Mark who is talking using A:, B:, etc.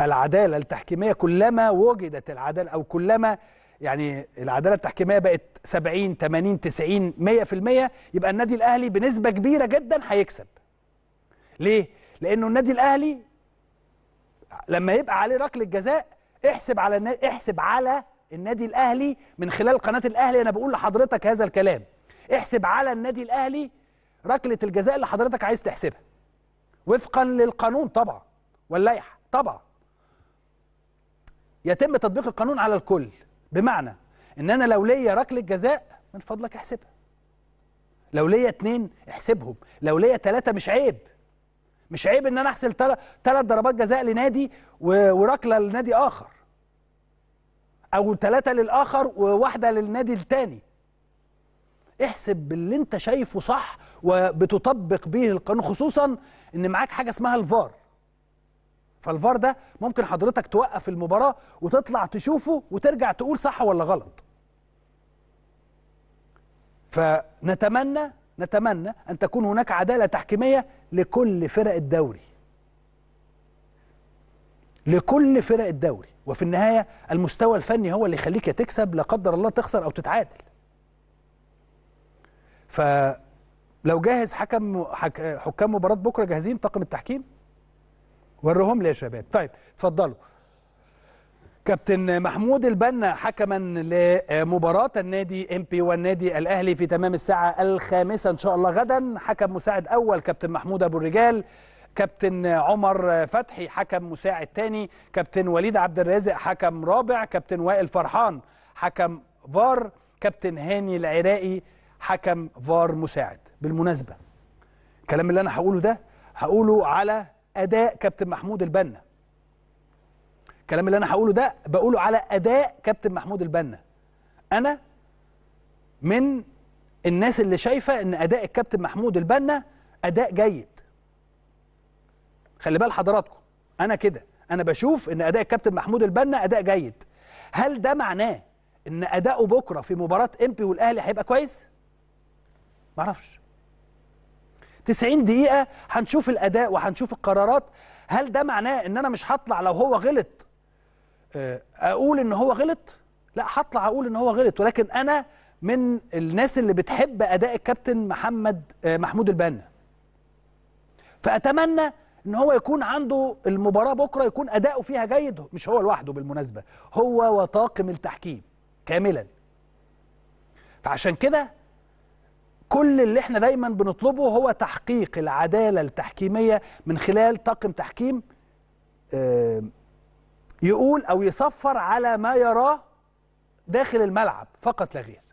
A: العدالة التحكيمية كلما وجدت العدالة أو كلما يعني العدالة التحكيمية بقت 70 80 90 100% يبقى النادي الأهلي بنسبة كبيرة جدا هيكسب ليه؟ لأنه النادي الأهلي لما يبقى عليه ركلة جزاء احسب على احسب على النادي الأهلي من خلال قناة الأهلي أنا بقول لحضرتك هذا الكلام احسب على النادي الأهلي ركلة الجزاء اللي حضرتك عايز تحسبها وفقا للقانون طبعا واللائحة طبعا يتم تطبيق القانون على الكل بمعنى ان انا لو ليا ركله جزاء من فضلك احسبها لو ليا اتنين احسبهم لو ليا تلاتة مش عيب مش عيب ان انا احسب ثلاث ضربات جزاء لنادي وركله لنادي اخر او ثلاثه للاخر وواحده للنادي الثاني احسب باللي انت شايفه صح وبتطبق به القانون خصوصا ان معاك حاجه اسمها الفار فالفار ده ممكن حضرتك توقف المباراه وتطلع تشوفه وترجع تقول صح ولا غلط فنتمنى نتمنى ان تكون هناك عداله تحكيميه لكل فرق الدوري لكل فرق الدوري وفي النهايه المستوى الفني هو اللي يخليك يا تكسب لا قدر الله تخسر او تتعادل فلو جاهز حكم حكام مباراه بكره جاهزين طاقم التحكيم وريهم لي يا شباب طيب اتفضلوا كابتن محمود البنا حكما لمباراة النادي ام بي والنادي الاهلي في تمام الساعة الخامسة ان شاء الله غدا حكم مساعد اول كابتن محمود ابو الرجال كابتن عمر فتحي حكم مساعد ثاني كابتن وليد عبد الرازق حكم رابع كابتن وائل فرحان حكم فار كابتن هاني العراقي حكم فار مساعد بالمناسبة الكلام اللي انا هقوله ده هقوله على اداء كابتن محمود البنا الكلام اللي انا هقوله ده بقوله على اداء كابتن محمود البنا انا من الناس اللي شايفه ان اداء الكابتن محمود البنا اداء جيد خلي بال حضراتكم انا كده انا بشوف ان اداء الكابتن محمود البنا اداء جيد هل ده معناه ان اداؤه بكره في مباراه امبي والاهلي هيبقى كويس معرفش 90 دقيقه هنشوف الاداء وهنشوف القرارات هل ده معناه ان انا مش هطلع لو هو غلط آه، اقول ان هو غلط لا هطلع اقول ان هو غلط ولكن انا من الناس اللي بتحب اداء الكابتن محمد آه، محمود البنا فاتمنى ان هو يكون عنده المباراه بكره يكون اداؤه فيها جيد مش هو لوحده بالمناسبه هو وطاقم التحكيم كاملا فعشان كده كل اللي احنا دايما بنطلبه هو تحقيق العدالة التحكيمية من خلال طاقم تحكيم آه، يقول أو يصفر على ما يراه داخل الملعب فقط لا غير